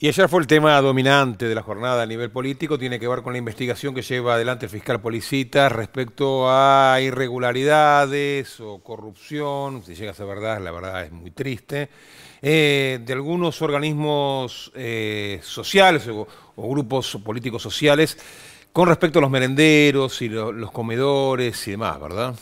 Y ayer fue el tema dominante de la jornada a nivel político, tiene que ver con la investigación que lleva adelante el fiscal Policita respecto a irregularidades o corrupción, si llega a ser verdad, la verdad es muy triste, eh, de algunos organismos eh, sociales o, grupos políticos sociales con respecto a los merenderos y los comedores y demás, ¿verdad?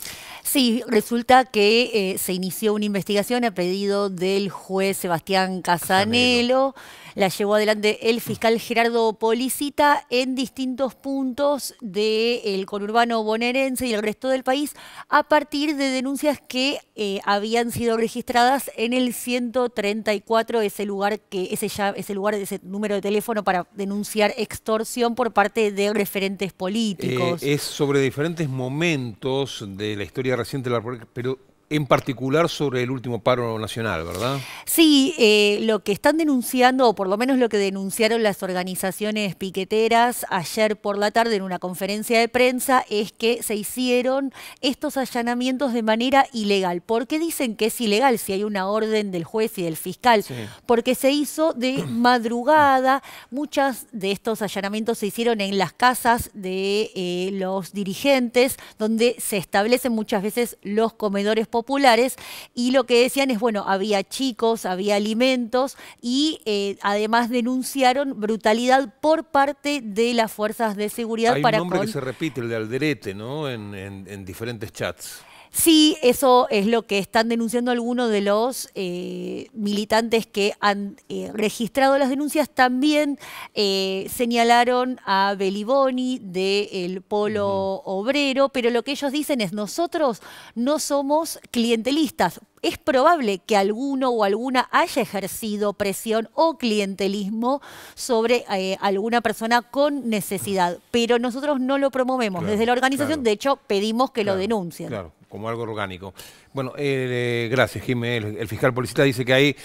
Sí, resulta que eh, se inició una investigación a pedido del juez Sebastián Casanelo. La llevó adelante el fiscal Gerardo Policita en distintos puntos del conurbano bonaerense y el resto del país a partir de denuncias que eh, habían sido registradas en el 134, ese lugar que ese ya ese lugar ese número de teléfono para denunciar extorsión por parte de referentes eh, políticos. es sobre diferentes momentos de la historia reciente la pero en particular sobre el último paro nacional, ¿verdad? Sí, eh, lo que están denunciando, o por lo menos lo que denunciaron las organizaciones piqueteras ayer por la tarde en una conferencia de prensa, es que se hicieron estos allanamientos de manera ilegal. ¿Por qué dicen que es ilegal si hay una orden del juez y del fiscal? Porque se hizo de madrugada, muchos de estos allanamientos se hicieron en las casas de eh, los dirigentes, donde se establecen muchas veces los comedores populares y lo que decían es, bueno, había chicos, había alimentos y eh, además denunciaron brutalidad por parte de las fuerzas de seguridad Hay para... Un nombre que se repite, el de Alderete, ¿no? en, en diferentes chats. Sí, eso es lo que están denunciando algunos de los eh, militantes que han eh, registrado las denuncias. También eh, señalaron a Beliboni del Polo Obrero, pero lo que ellos dicen es nosotros no somos clientelistas. Es probable que alguno o alguna haya ejercido presión o clientelismo sobre alguna persona con necesidad, pero nosotros no lo promovemos. Desde la organización, de hecho, pedimos que lo denuncien como algo orgánico. Bueno, eh, eh, gracias, Jiménez. El, fiscal policista dice que hay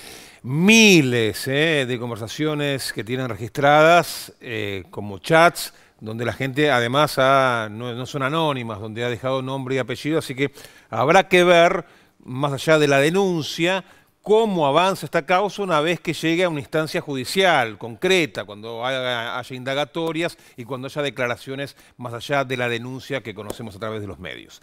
miles eh, de conversaciones que tienen registradas como chats, donde la gente además no, son anónimas, donde ha dejado nombre y apellido, así que habrá que ver, más allá de la denuncia, cómo avanza esta causa una vez que llegue a una instancia judicial concreta, cuando haya indagatorias y cuando haya declaraciones más allá de la denuncia que conocemos a través de los medios.